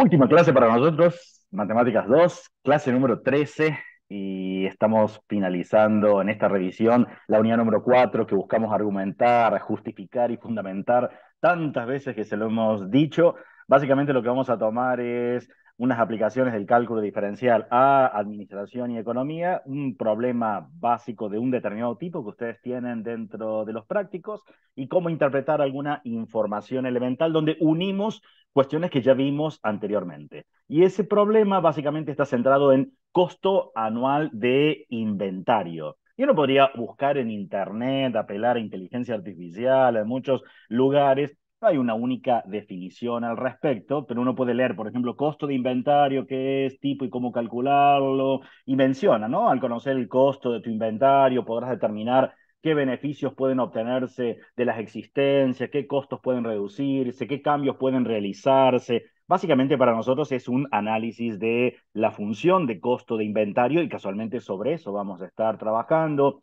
Última clase para nosotros, Matemáticas 2, clase número 13, y estamos finalizando en esta revisión la unidad número 4 que buscamos argumentar, justificar y fundamentar tantas veces que se lo hemos dicho. Básicamente lo que vamos a tomar es unas aplicaciones del cálculo diferencial a administración y economía, un problema básico de un determinado tipo que ustedes tienen dentro de los prácticos y cómo interpretar alguna información elemental donde unimos cuestiones que ya vimos anteriormente. Y ese problema básicamente está centrado en costo anual de inventario. Y uno podría buscar en Internet, apelar a inteligencia artificial, en muchos lugares. No hay una única definición al respecto, pero uno puede leer, por ejemplo, costo de inventario, qué es, tipo y cómo calcularlo, y menciona, ¿no? Al conocer el costo de tu inventario podrás determinar qué beneficios pueden obtenerse de las existencias, qué costos pueden reducirse, qué cambios pueden realizarse. Básicamente para nosotros es un análisis de la función de costo de inventario y casualmente sobre eso vamos a estar trabajando.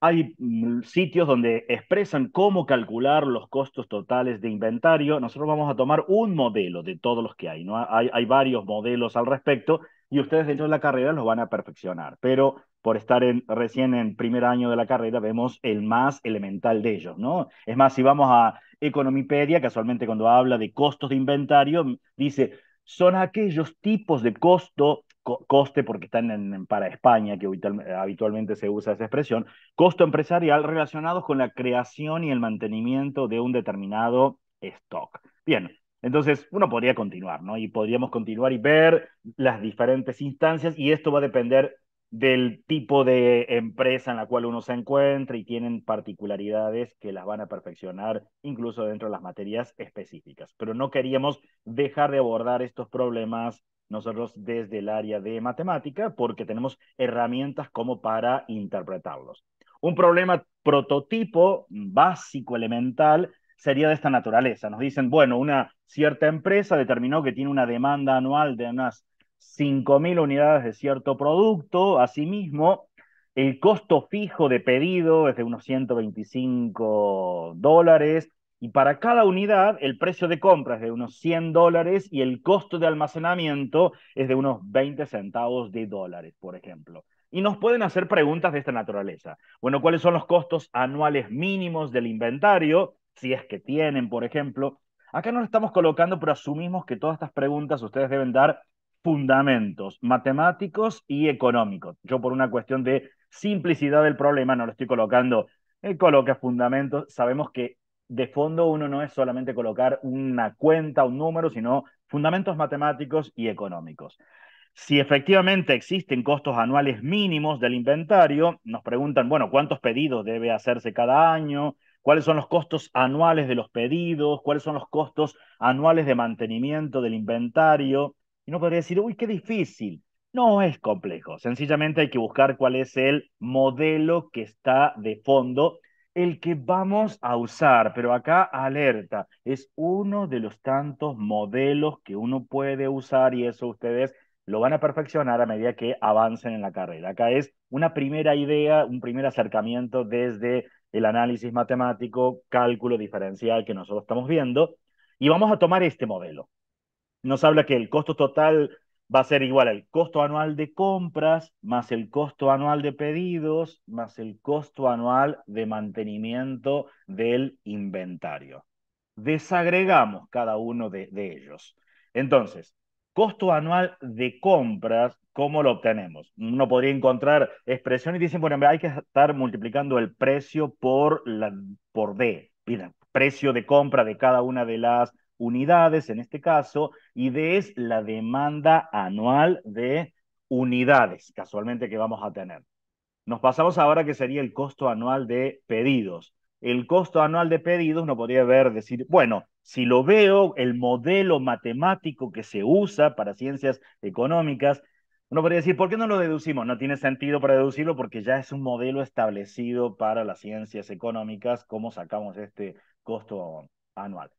Hay mm, sitios donde expresan cómo calcular los costos totales de inventario. Nosotros vamos a tomar un modelo de todos los que hay. ¿no? Hay, hay varios modelos al respecto y ustedes dentro de la carrera los van a perfeccionar. Pero por estar recién en primer año de la carrera, vemos el más elemental de ellos, ¿no? Es más, si vamos a Economipedia, casualmente cuando habla de costos de inventario, dice, son aquellos tipos de costo, coste porque están para España, que habitualmente se usa esa expresión, costo empresarial relacionados con la creación y el mantenimiento de un determinado stock. Bien, entonces, uno podría continuar, ¿no? Y podríamos continuar y ver las diferentes instancias y esto va a depender del tipo de empresa en la cual uno se encuentra y tienen particularidades que las van a perfeccionar incluso dentro de las materias específicas. Pero no queríamos dejar de abordar estos problemas nosotros desde el área de matemática porque tenemos herramientas como para interpretarlos. Un problema prototipo básico, elemental, sería de esta naturaleza. Nos dicen, bueno, una cierta empresa determinó que tiene una demanda anual de unas 5.000 unidades de cierto producto. Asimismo, el costo fijo de pedido es de unos 125 dólares y para cada unidad el precio de compra es de unos 100 dólares y el costo de almacenamiento es de unos 20 centavos de dólares, por ejemplo. Y nos pueden hacer preguntas de esta naturaleza. Bueno, ¿cuáles son los costos anuales mínimos del inventario? Si es que tienen, por ejemplo. Acá no lo estamos colocando, pero asumimos que todas estas preguntas ustedes deben dar fundamentos matemáticos y económicos. Yo por una cuestión de simplicidad del problema no lo estoy colocando, eh, coloca fundamentos, sabemos que de fondo uno no es solamente colocar una cuenta, un número, sino fundamentos matemáticos y económicos. Si efectivamente existen costos anuales mínimos del inventario, nos preguntan, bueno, ¿cuántos pedidos debe hacerse cada año? ¿Cuáles son los costos anuales de los pedidos? ¿Cuáles son los costos anuales de mantenimiento del inventario? no podría decir, uy, qué difícil. No es complejo. Sencillamente hay que buscar cuál es el modelo que está de fondo, el que vamos a usar. Pero acá alerta, es uno de los tantos modelos que uno puede usar y eso ustedes lo van a perfeccionar a medida que avancen en la carrera. Acá es una primera idea, un primer acercamiento desde el análisis matemático, cálculo diferencial que nosotros estamos viendo, y vamos a tomar este modelo nos habla que el costo total va a ser igual al costo anual de compras, más el costo anual de pedidos, más el costo anual de mantenimiento del inventario. Desagregamos cada uno de, ellos. Entonces, costo anual de compras, ¿cómo lo obtenemos? Uno podría encontrar expresiones y dicen, bueno, hay que estar multiplicando el precio por, la, por D, precio de compra de cada una de las unidades en este caso, y D es la demanda anual de unidades, casualmente que vamos a tener. Nos pasamos ahora que sería el costo anual de pedidos. El costo anual de pedidos no podría ver, decir, bueno, si lo veo, el modelo matemático que se usa para ciencias económicas, uno podría decir, ¿por qué no lo deducimos? No tiene sentido para deducirlo porque ya es un modelo establecido para las ciencias económicas, cómo sacamos este costo anual.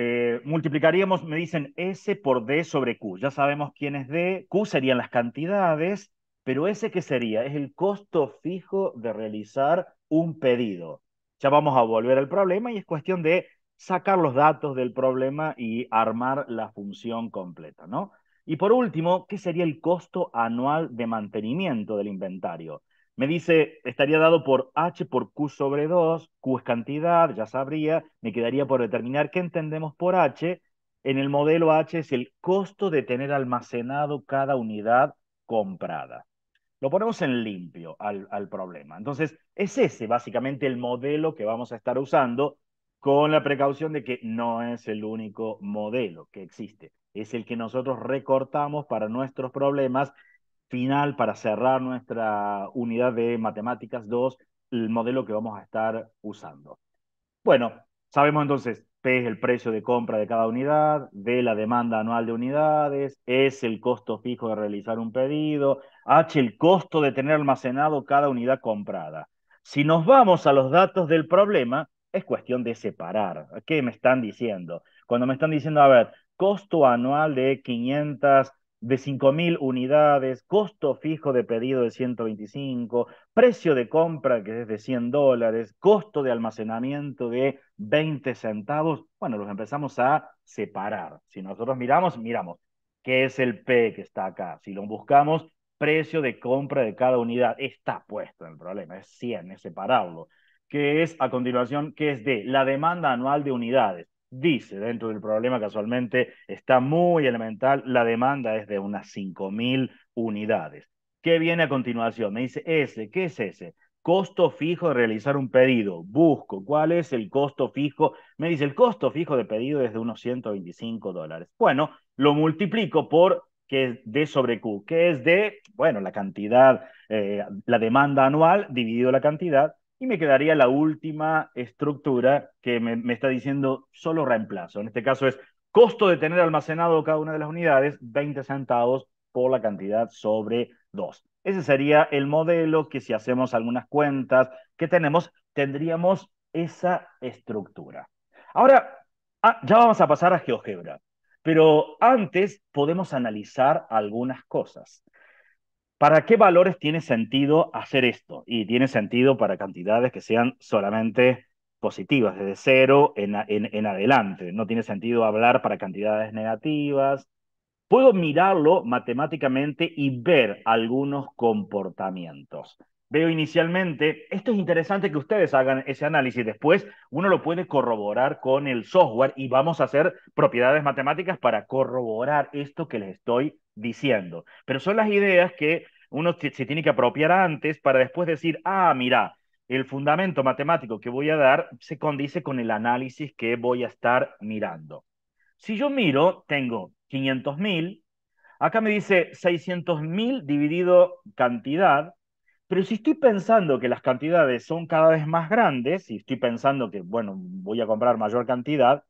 Eh, multiplicaríamos, me dicen, S por D sobre Q. Ya sabemos quién es D. Q serían las cantidades, pero S qué sería? Es el costo fijo de realizar un pedido. Ya vamos a volver al problema y es cuestión de sacar los datos del problema y armar la función completa, ¿no? Y por último, ¿qué sería el costo anual de mantenimiento del inventario? me dice, estaría dado por H por Q sobre 2, Q es cantidad, ya sabría, me quedaría por determinar qué entendemos por H. En el modelo H es el costo de tener almacenado cada unidad comprada. Lo ponemos en limpio al, al problema. Entonces, es ese básicamente el modelo que vamos a estar usando con la precaución de que no es el único modelo que existe. Es el que nosotros recortamos para nuestros problemas final para cerrar nuestra unidad de matemáticas 2, el modelo que vamos a estar usando. Bueno, sabemos entonces P es el precio de compra de cada unidad, D la demanda anual de unidades, e es el costo fijo de realizar un pedido, H el costo de tener almacenado cada unidad comprada. Si nos vamos a los datos del problema, es cuestión de separar. ¿Qué me están diciendo? Cuando me están diciendo, a ver, costo anual de 500 de 5.000 unidades, costo fijo de pedido de 125, precio de compra que es de 100 dólares, costo de almacenamiento de 20 centavos. Bueno, los empezamos a separar. Si nosotros miramos, miramos qué es el P que está acá. Si lo buscamos, precio de compra de cada unidad. Está puesto en el problema, es 100, es separarlo. ¿Qué es a continuación? ¿Qué es de la demanda anual de unidades? dice dentro del problema, casualmente está muy elemental, la demanda es de unas 5.000 unidades. ¿Qué viene a continuación? Me dice ese, ¿qué es ese? Costo fijo de realizar un pedido. Busco, ¿cuál es el costo fijo? Me dice, el costo fijo de pedido es de unos 125 dólares. Bueno, lo multiplico por que es sobre Q, que es de, bueno, la cantidad, eh, la demanda anual dividido la cantidad, y me quedaría la última estructura que me, está diciendo solo reemplazo. En este caso es costo de tener almacenado cada una de las unidades, 20 centavos por la cantidad sobre 2. Ese sería el modelo que si hacemos algunas cuentas que tenemos, tendríamos esa estructura. Ahora, ah, ya vamos a pasar a GeoGebra, pero antes podemos analizar algunas cosas. ¿Para qué valores tiene sentido hacer esto? Y tiene sentido para cantidades que sean solamente positivas, desde cero en, adelante. No tiene sentido hablar para cantidades negativas. Puedo mirarlo matemáticamente y ver algunos comportamientos veo inicialmente, esto es interesante que ustedes hagan ese análisis. Después uno lo puede corroborar con el software y vamos a hacer propiedades matemáticas para corroborar esto que les estoy diciendo. Pero son las ideas que uno se tiene que apropiar antes para después decir, ah, mira, el fundamento matemático que voy a dar se condice con el análisis que voy a estar mirando. Si yo miro, tengo 500.000, acá me dice 600.000 dividido cantidad, pero si estoy pensando que las cantidades son cada vez más grandes, y estoy pensando que, bueno, voy a comprar mayor cantidad,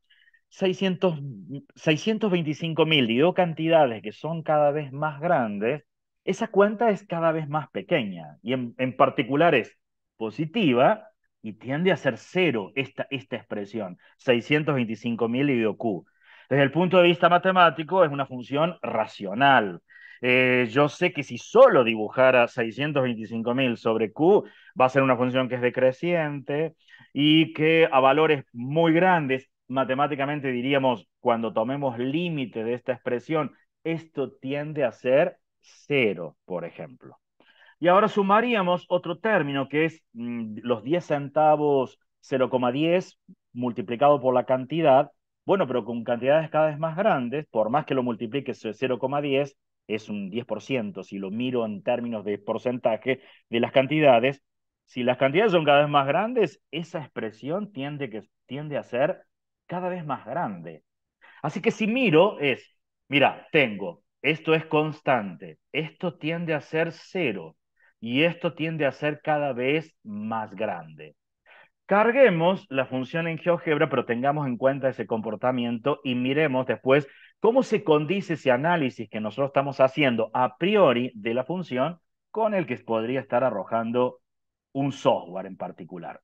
625.000 625 mil, cantidades que son cada vez más grandes, esa cuenta es cada vez más pequeña y en, particular es positiva y tiende a ser cero esta, esta expresión, 625.000 mil Q. Desde el punto de vista matemático es una función racional, eh, yo sé que si solo dibujara 625.000 sobre Q, va a ser una función que es decreciente y que a valores muy grandes, matemáticamente diríamos, cuando tomemos límite de esta expresión, esto tiende a ser cero, por ejemplo. Y ahora sumaríamos otro término que es mm, los 10 centavos 0,10 multiplicado por la cantidad. Bueno, pero con cantidades cada vez más grandes, por más que lo multiplique 0,10, es un 10%, si lo miro en términos de porcentaje de las cantidades, si las cantidades son cada vez más grandes, esa expresión tiende, que, tiende a ser cada vez más grande. Así que si miro es, mira, tengo, esto es constante, esto tiende a ser cero y esto tiende a ser cada vez más grande. Carguemos la función en GeoGebra, pero tengamos en cuenta ese comportamiento y miremos después ¿Cómo se condice ese análisis que nosotros estamos haciendo a priori de la función con el que podría estar arrojando un software en particular?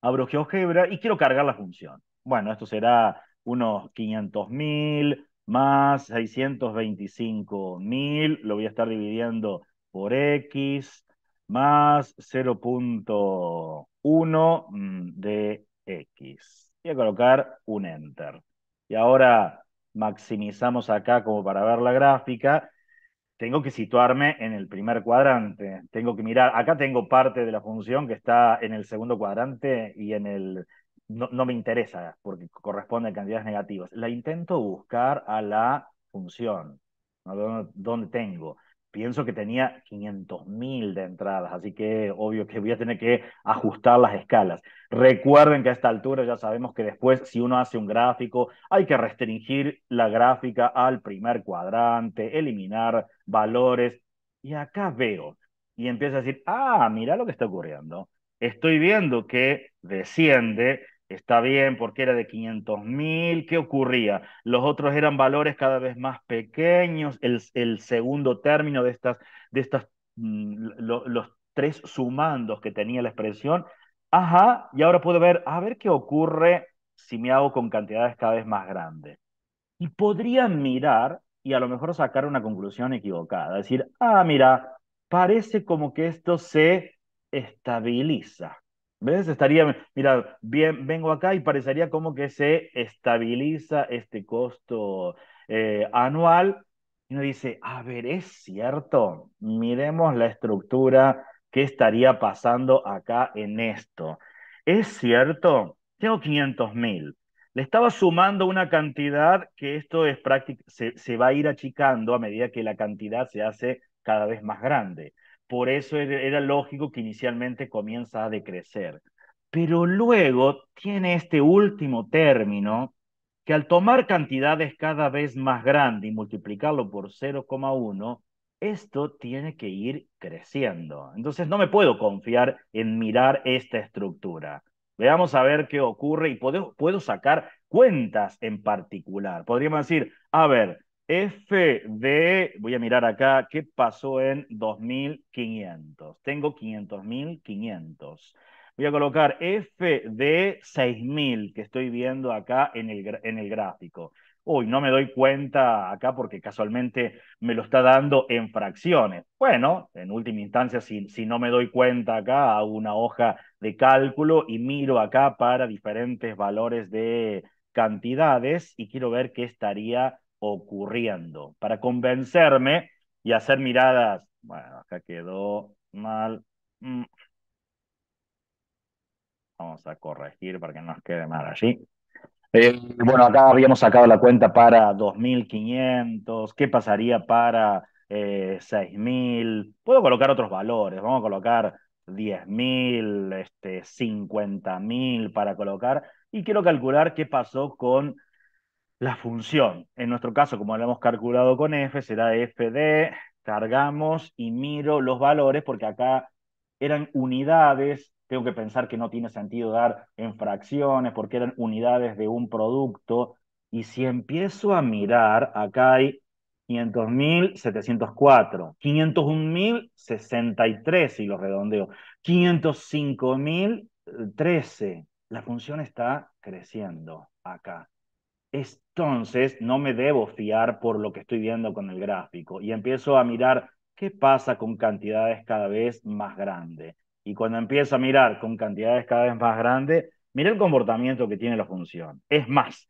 Abro GeoGebra y quiero cargar la función. Bueno, esto será unos 500.000 más 625.000, lo voy a estar dividiendo por X, más 0.1 mm, de X. Voy a colocar un Enter. Y ahora maximizamos acá como para ver la gráfica, tengo que situarme en el primer cuadrante, tengo que mirar, acá tengo parte de la función que está en el segundo cuadrante y en el... No, me interesa porque corresponde a cantidades negativas. La intento buscar a la función, dónde tengo pienso que tenía 500.000 de entradas, así que obvio que voy a tener que ajustar las escalas. Recuerden que a esta altura ya sabemos que después si uno hace un gráfico hay que restringir la gráfica al primer cuadrante, eliminar valores y acá veo y empieza a decir, ah, mira lo que está ocurriendo. Estoy viendo que desciende Está bien, porque era de 500 mil. ¿Qué ocurría? Los otros eran valores cada vez más pequeños. El, segundo término de estas, de estas mm, los tres sumandos que tenía la expresión. Ajá, y ahora puedo ver, a ver qué ocurre si me hago con cantidades cada vez más grandes. Y podría mirar y a lo mejor sacar una conclusión equivocada. Decir, ah, mira, parece como que esto se estabiliza. ¿Ves? Estaría, mira, bien, vengo acá y parecería como que se estabiliza este costo eh, anual. Y uno dice, a ver, es cierto, miremos la estructura, que estaría pasando acá en esto. Es cierto, tengo 500 mil. Le estaba sumando una cantidad que esto es práctica, se va a ir achicando a medida que la cantidad se hace cada vez más grande por eso era lógico que inicialmente comienza a decrecer. Pero luego tiene este último término que al tomar cantidades cada vez más grandes y multiplicarlo por 0,1, esto tiene que ir creciendo. Entonces no me puedo confiar en mirar esta estructura. Veamos a ver qué ocurre y puedo, puedo sacar cuentas en particular. Podríamos decir, a ver, F de, voy a mirar acá, ¿qué pasó en 2500? Tengo 500.500. Voy a colocar F de 6000 que estoy viendo acá en el, en el gráfico. Uy, no me doy cuenta acá porque casualmente me lo está dando en fracciones. Bueno, en última instancia, si, si no me doy cuenta acá, hago una hoja de cálculo y miro acá para diferentes valores de cantidades y quiero ver qué estaría ocurriendo, para convencerme y hacer miradas. Bueno, acá quedó mal. Mm. Vamos a corregir para que no nos quede mal allí. Eh, bueno, acá habíamos sacado la cuenta para 2.500, ¿qué pasaría para 6.000? Eh, Puedo colocar otros valores, vamos a colocar 10.000, este, 50.000 para colocar, y quiero calcular qué pasó con la función. En nuestro caso, como lo hemos calculado con f, será f de cargamos y miro los valores, porque acá eran unidades, tengo que pensar que no tiene sentido dar en fracciones, porque eran unidades de un producto, y si empiezo a mirar, acá hay 500.704, 501.063 y lo redondeo, 505.013. La función está creciendo acá. Entonces, no me debo fiar por lo que estoy viendo con el gráfico y empiezo a mirar qué pasa con cantidades cada vez más grandes. Y cuando empiezo a mirar con cantidades cada vez más grandes, mira el comportamiento que tiene la función. Es más,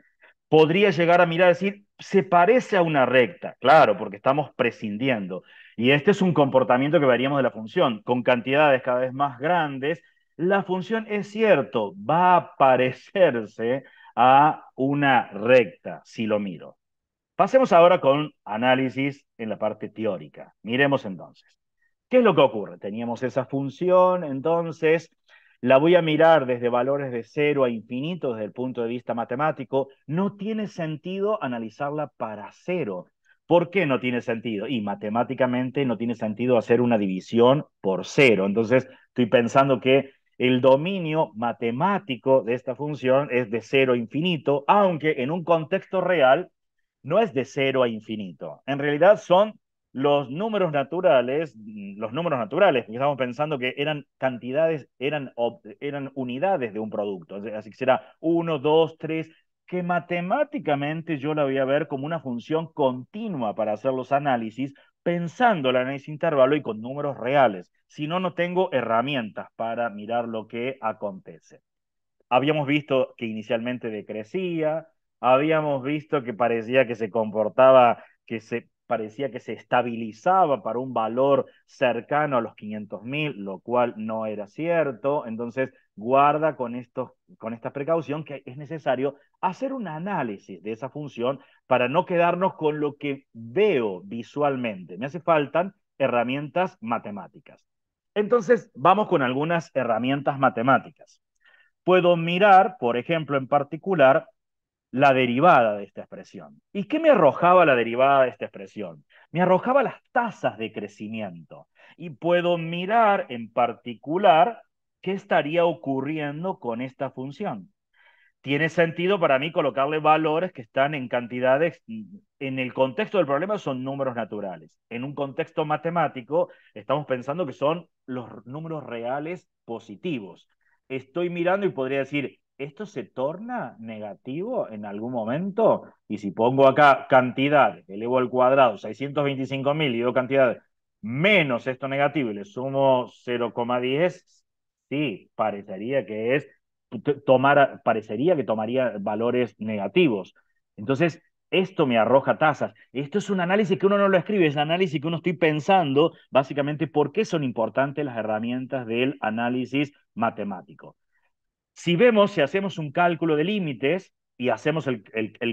podría llegar a mirar y decir, se parece a una recta, claro, porque estamos prescindiendo. Y este es un comportamiento que veríamos de la función. Con cantidades cada vez más grandes, la función es cierto, va a parecerse a una recta, si lo miro. Pasemos ahora con análisis en la parte teórica. Miremos entonces. ¿Qué es lo que ocurre? Teníamos esa función, entonces la voy a mirar desde valores de cero a infinito desde el punto de vista matemático. No tiene sentido analizarla para cero. ¿Por qué no tiene sentido? Y matemáticamente no tiene sentido hacer una división por cero. Entonces estoy pensando que el dominio matemático de esta función es de cero a infinito, aunque en un contexto real no es de cero a infinito. En realidad son los números naturales, los números naturales, porque estábamos pensando que eran cantidades, eran, eran unidades de un producto, así que será uno, dos, tres, que matemáticamente yo la voy a ver como una función continua para hacer los análisis, pensando el análisis intervalo y con números reales. Si no, no tengo herramientas para mirar lo que acontece. Habíamos visto que inicialmente decrecía, habíamos visto que parecía que se comportaba, que se parecía que se estabilizaba para un valor cercano a los 500 mil, lo cual no era cierto. Entonces, guarda con, con esta precaución que es necesario hacer un análisis de esa función para no quedarnos con lo que veo visualmente. Me hace faltan herramientas matemáticas. Entonces, vamos con algunas herramientas matemáticas. Puedo mirar, por ejemplo, en particular, la derivada de esta expresión. ¿Y qué me arrojaba la derivada de esta expresión? Me arrojaba las tasas de crecimiento. Y puedo mirar en particular ¿qué estaría ocurriendo con esta función? Tiene sentido para mí colocarle valores que están en cantidades, en el contexto del problema son números naturales. En un contexto matemático estamos pensando que son los números reales positivos. Estoy mirando y podría decir, ¿esto se torna negativo en algún momento? Y si pongo acá cantidad, elevo al cuadrado, 625.000 y digo cantidad menos esto negativo y le sumo 0,10, sí, parecería que es tomar, parecería que tomaría valores negativos. Entonces, esto me arroja tasas. Esto es un análisis que uno no lo escribe, es un análisis que uno estoy pensando básicamente por qué son importantes las herramientas del análisis matemático. Si vemos, si hacemos un cálculo de límites y hacemos el,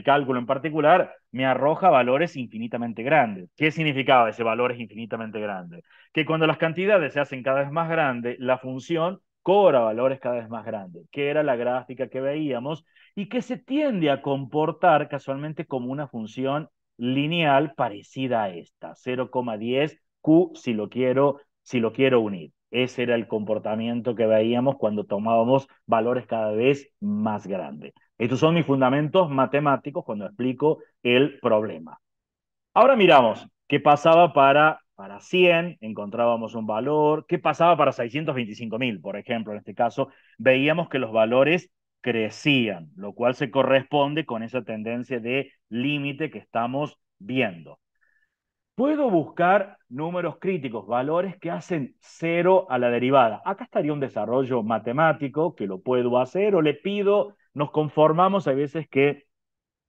cálculo en particular, me arroja valores infinitamente grandes. ¿Qué significaba ese valor es infinitamente grande? Que cuando las cantidades se hacen cada vez más grandes, la función cobra valores cada vez más grandes, que era la gráfica que veíamos y que se tiende a comportar casualmente como una función lineal parecida a esta, 0,10 Q si lo quiero, si lo quiero unir. Ese era el comportamiento que veíamos cuando tomábamos valores cada vez más grandes. Estos son mis fundamentos matemáticos cuando explico el problema. Ahora miramos qué pasaba para para 100 encontrábamos un valor, ¿qué pasaba para 625.000. por ejemplo? En este caso, veíamos que los valores crecían, lo cual se corresponde con esa tendencia de límite que estamos viendo. Puedo buscar números críticos, valores que hacen cero a la derivada. Acá estaría un desarrollo matemático que lo puedo hacer o le pido, nos conformamos a veces que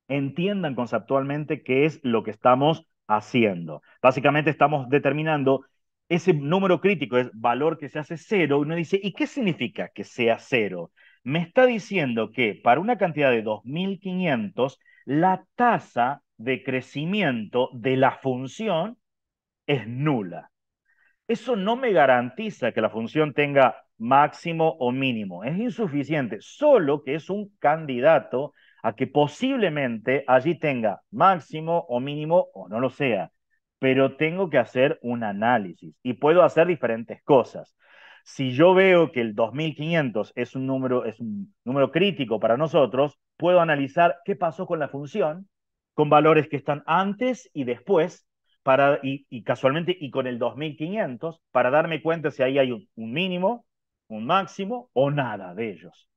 entiendan conceptualmente qué es lo que estamos haciendo. Básicamente estamos determinando ese número crítico, es valor que se hace cero, uno dice, ¿y qué significa que sea cero? Me está diciendo que para una cantidad de 2.500, la tasa de crecimiento de la función es nula. Eso no me garantiza que la función tenga máximo o mínimo, es insuficiente, solo que es un candidato que posiblemente allí tenga máximo o mínimo o no lo sea, pero tengo que hacer un análisis y puedo hacer diferentes cosas. Si yo veo que el 2500 es un número es un número crítico para nosotros, puedo analizar qué pasó con la función, con valores que están antes y después para, y, casualmente y con el 2500 para darme cuenta si ahí hay un mínimo, un máximo o nada de ellos.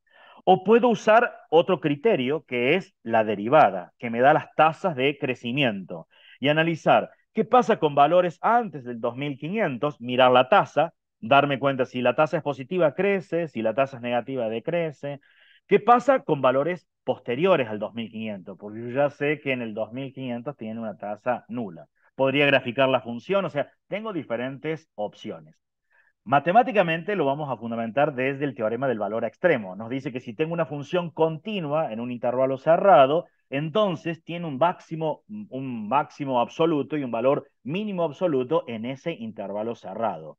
O puedo usar otro criterio que es la derivada, que me da las tasas de crecimiento y analizar qué pasa con valores antes del 2500, mirar la tasa, darme cuenta si la tasa es positiva crece, si la tasa es negativa decrece. ¿Qué pasa con valores posteriores al 2500? Porque yo ya sé que en el 2500 tiene una tasa nula. Podría graficar la función, o sea, tengo diferentes opciones. Matemáticamente lo vamos a fundamentar desde el teorema del valor extremo. Nos dice que si tengo una función continua en un intervalo cerrado, entonces tiene un máximo, absoluto y un valor mínimo absoluto en ese intervalo cerrado.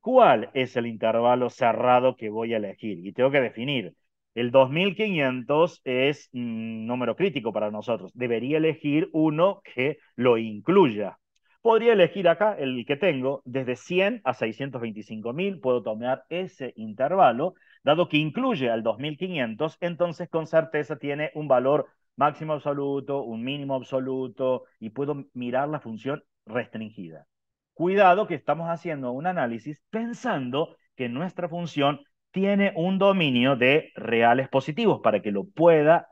¿Cuál es el intervalo cerrado que voy a elegir? Y tengo que definir. El 2500 es un mm, número crítico para nosotros. Debería elegir uno que lo incluya. Podría elegir acá el que tengo desde 100 a 625.000, mil, puedo tomar ese intervalo, dado que incluye al 2500, entonces con certeza tiene un valor máximo absoluto, un mínimo absoluto y puedo mirar la función restringida. Cuidado que estamos haciendo un análisis pensando que nuestra función tiene un dominio de reales positivos para que lo pueda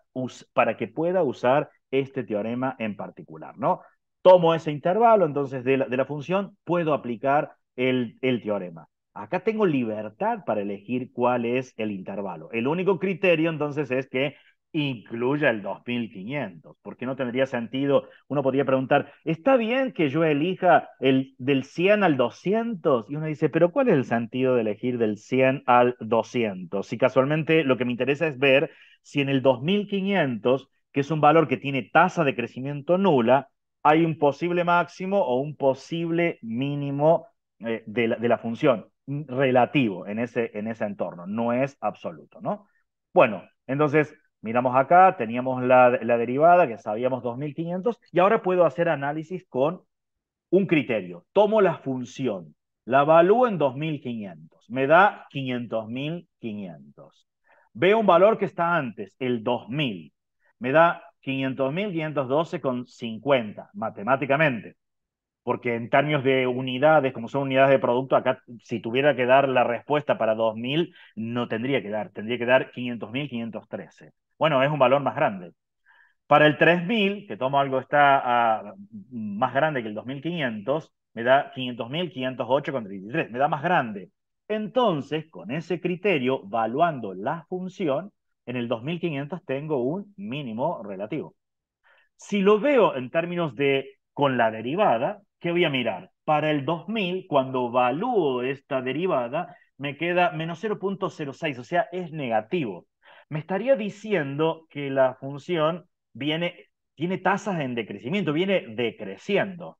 para que pueda usar este teorema en particular, ¿no? tomo ese intervalo, entonces de la, función puedo aplicar el, el, teorema. Acá tengo libertad para elegir cuál es el intervalo. El único criterio entonces es que incluya el 2500, porque no tendría sentido, uno podría preguntar, ¿está bien que yo elija el del 100 al 200? Y uno dice, pero ¿cuál es el sentido de elegir del 100 al 200? Si casualmente lo que me interesa es ver si en el 2500, que es un valor que tiene tasa de crecimiento nula, hay un posible máximo o un posible mínimo eh, de, la, función mm, relativo en ese, en ese entorno, no es absoluto, ¿no? Bueno, entonces miramos acá, teníamos la, la derivada que sabíamos 2500 y ahora puedo hacer análisis con un criterio. Tomo la función, la evalúo en 2500, me da 500.500. Veo un valor que está antes, el 2000, me da 500.512 con 50, matemáticamente. Porque en términos de unidades, como son unidades de producto, acá si tuviera que dar la respuesta para 2.000, no tendría que dar, tendría que dar 500.513. Bueno, es un valor más grande. Para el 3.000, que tomo algo está ah, más grande que el 2.500, me da 500.508 con 33, me da más grande. Entonces, con ese criterio, valuando la función, en el 2500 tengo un mínimo relativo. Si lo veo en términos de con la derivada, ¿qué voy a mirar? Para el 2000, cuando evalúo esta derivada, me queda menos 0.06, o sea, es negativo. Me estaría diciendo que la función tiene tasas en decrecimiento, viene decreciendo.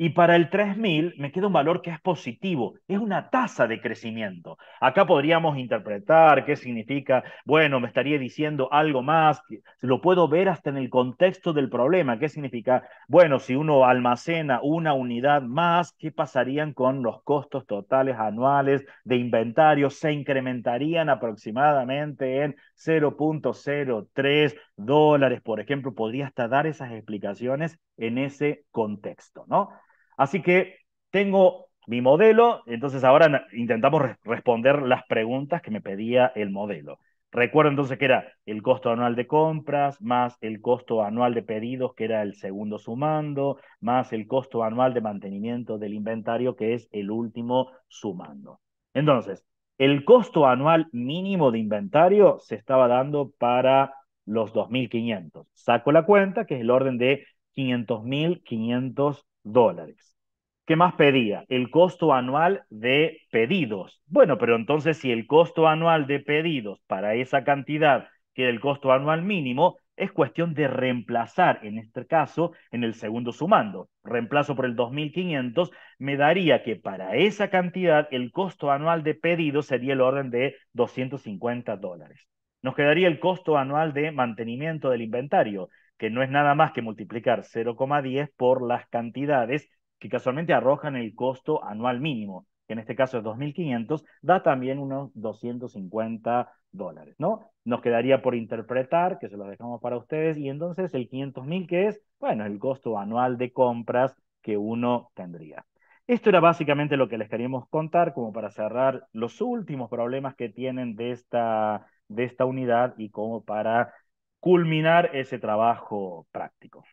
Y para el 3000 me queda un valor que es positivo, es una tasa de crecimiento. Acá podríamos interpretar qué significa, bueno, me estaría diciendo algo más, lo puedo ver hasta en el contexto del problema, qué significa, bueno, si uno almacena una unidad más, ¿qué pasarían con los costos totales anuales de inventario? Se incrementarían aproximadamente en 0.03 dólares, por ejemplo, podría hasta dar esas explicaciones en ese contexto, ¿no? Así que tengo mi modelo, entonces ahora intentamos responder las preguntas que me pedía el modelo. Recuerdo entonces que era el costo anual de compras, más el costo anual de pedidos, que era el segundo sumando, más el costo anual de mantenimiento del inventario, que es el último sumando. Entonces, el costo anual mínimo de inventario se estaba dando para los 2.500. Saco la cuenta, que es el orden de 500.500 dólares. ¿Qué más pedía? El costo anual de pedidos. Bueno, pero entonces si el costo anual de pedidos para esa cantidad que el costo anual mínimo, es cuestión de reemplazar, en este caso, en el segundo sumando. Reemplazo por el 2.500 me daría que para esa cantidad el costo anual de pedidos sería el orden de 250 dólares. Nos quedaría el costo anual de mantenimiento del inventario, que no es nada más que multiplicar 0,10 por las cantidades que casualmente arrojan el costo anual mínimo, que en este caso es 2.500, da también unos 250 dólares, ¿no? Nos quedaría por interpretar, que se lo dejamos para ustedes, y entonces el 500.000 que es, bueno, el costo anual de compras que uno tendría. Esto era básicamente lo que les queríamos contar como para cerrar los últimos problemas que tienen de esta, de esta unidad y como para culminar ese trabajo práctico.